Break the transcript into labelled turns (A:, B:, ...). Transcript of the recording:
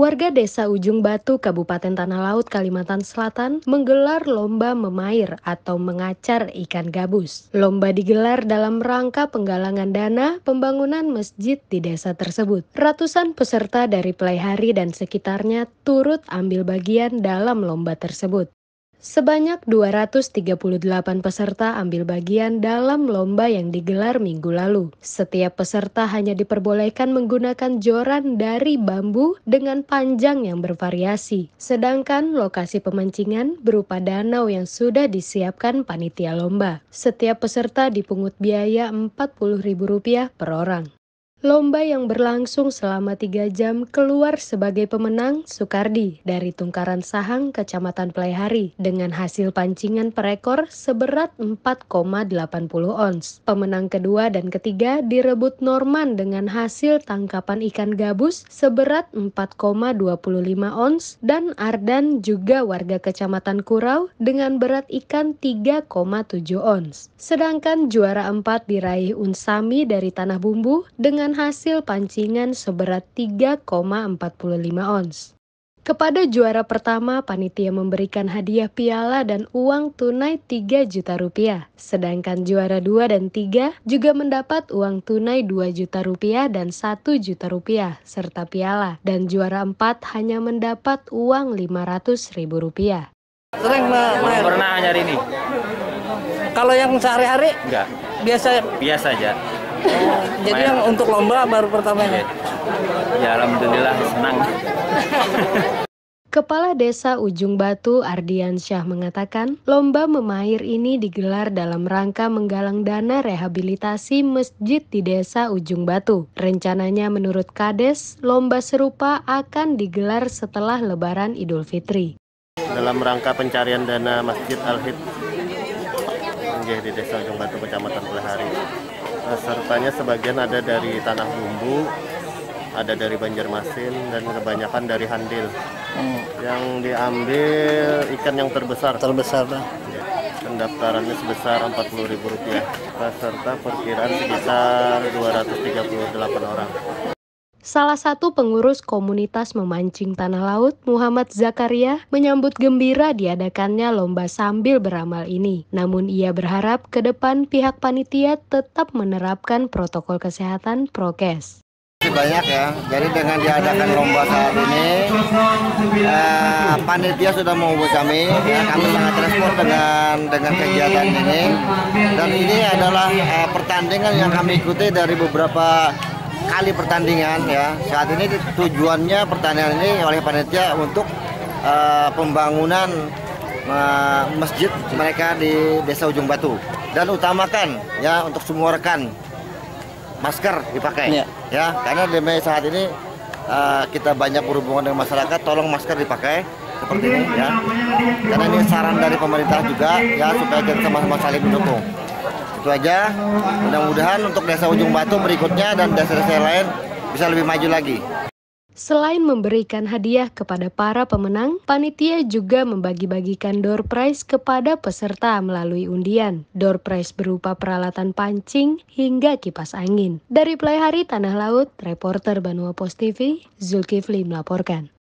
A: Warga desa Ujung Batu, Kabupaten Tanah Laut, Kalimantan Selatan menggelar lomba memair atau mengacar ikan gabus. Lomba digelar dalam rangka penggalangan dana pembangunan masjid di desa tersebut. Ratusan peserta dari Hari dan sekitarnya turut ambil bagian dalam lomba tersebut. Sebanyak 238 peserta ambil bagian dalam lomba yang digelar minggu lalu. Setiap peserta hanya diperbolehkan menggunakan joran dari bambu dengan panjang yang bervariasi. Sedangkan lokasi pemancingan berupa danau yang sudah disiapkan panitia lomba. Setiap peserta dipungut biaya Rp40.000 per orang. Lomba yang berlangsung selama tiga jam keluar sebagai pemenang Soekardi dari Tungkaran Sahang, Kecamatan Pelayhari dengan hasil pancingan perekor seberat 4,80 ons. Pemenang kedua dan ketiga direbut Norman dengan hasil tangkapan ikan gabus seberat 4,25 ons dan Ardan juga warga Kecamatan Kurau dengan berat ikan 3,7 ons. Sedangkan juara empat diraih Unsami dari Tanah Bumbu dengan dengan hasil pancingan seberat 3,45 ons. Kepada juara pertama, panitia memberikan hadiah piala dan uang tunai 3 juta rupiah. Sedangkan juara 2 dan 3 juga mendapat uang tunai 2 juta rupiah dan 1 juta rupiah, serta piala. Dan juara 4 hanya mendapat uang 500 ribu rupiah. Sering main? Pernah nyari ini? Kalau yang sehari-hari? Enggak. Biasa?
B: Biasa aja.
C: Oh, Jadi yang untuk lomba
B: baru pertama ini? Ya? ya alhamdulillah senang.
A: Kepala Desa Ujung Batu Ardian Syah mengatakan, lomba memair ini digelar dalam rangka menggalang dana rehabilitasi masjid di Desa Ujung Batu. Rencananya menurut Kades, lomba serupa akan digelar setelah Lebaran Idul Fitri.
B: Dalam rangka pencarian dana Masjid Al-Hid di Desa Ujung Batu, Kecamatan Pelehari. Pesertanya eh, sebagian ada dari Tanah Bumbu, ada dari Banjarmasin, dan kebanyakan dari Handil. Hmm. Yang diambil ikan yang terbesar. Terbesar, lah. Iya, pendaftarannya sebesar rp rupiah. Peserta perkiraan sekitar 238 orang.
A: Salah satu pengurus komunitas memancing tanah laut, Muhammad Zakaria, menyambut gembira diadakannya lomba sambil beramal ini. Namun ia berharap ke depan pihak panitia tetap menerapkan protokol kesehatan prokes.
C: Banyak ya, jadi dengan diadakan lomba saat ini, eh, panitia sudah menghubungi kami, ya, kami sangat respon dengan dengan kegiatan ini. Dan ini adalah eh, pertandingan yang kami ikuti dari beberapa kali pertandingan ya. Saat ini tujuannya pertandingan ini oleh panitia untuk uh, pembangunan uh, masjid mereka di Desa Ujung Batu dan utamakan ya untuk semua rekan masker dipakai ya, ya karena di saat ini uh, kita banyak berhubungan dengan masyarakat tolong masker dipakai seperti ini ya karena ini saran dari pemerintah juga ya supaya kita sama-sama saling mendukung itu aja mudah-mudahan untuk desa Ujung Batu berikutnya dan desa-desa lain bisa lebih maju lagi
A: Selain memberikan hadiah kepada para pemenang, panitia juga membagi-bagikan door prize kepada peserta melalui undian. Door prize berupa peralatan pancing hingga kipas angin. Dari Playhari Hari Tanah Laut, reporter Banua Post TV, Zulkifli melaporkan.